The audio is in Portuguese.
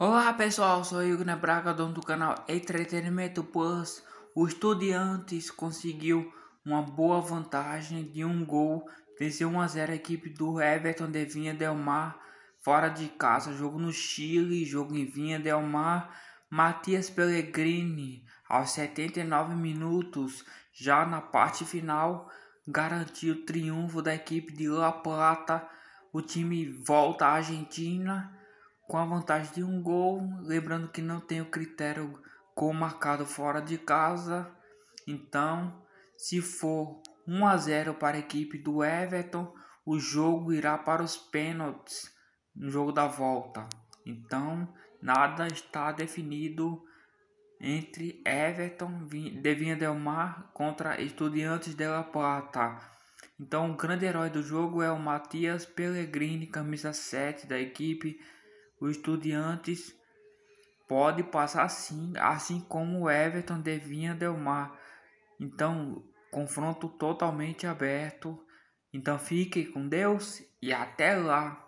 Olá pessoal, sou Igna Braga, dono do canal Entretenimento Plus. O Estudiantes conseguiu uma boa vantagem de um gol, venceu 1 a 0 a equipe do Everton de Vinha Del Mar, fora de casa, jogo no Chile, jogo em Vinha Del Mar. Matias Pellegrini, aos 79 minutos, já na parte final, garantiu o triunfo da equipe de La Plata. O time volta à Argentina com a vantagem de um gol, lembrando que não tem o critério gol marcado fora de casa. Então, se for 1 a 0 para a equipe do Everton, o jogo irá para os pênaltis no jogo da volta. Então, nada está definido entre Everton de Vinha Del Mar contra Estudiantes de La Plata. Então, o grande herói do jogo é o Matias Pellegrini, camisa 7 da equipe o estudantes pode passar sim, assim como o Everton devia Delmar. Então, confronto totalmente aberto. Então, fique com Deus e até lá.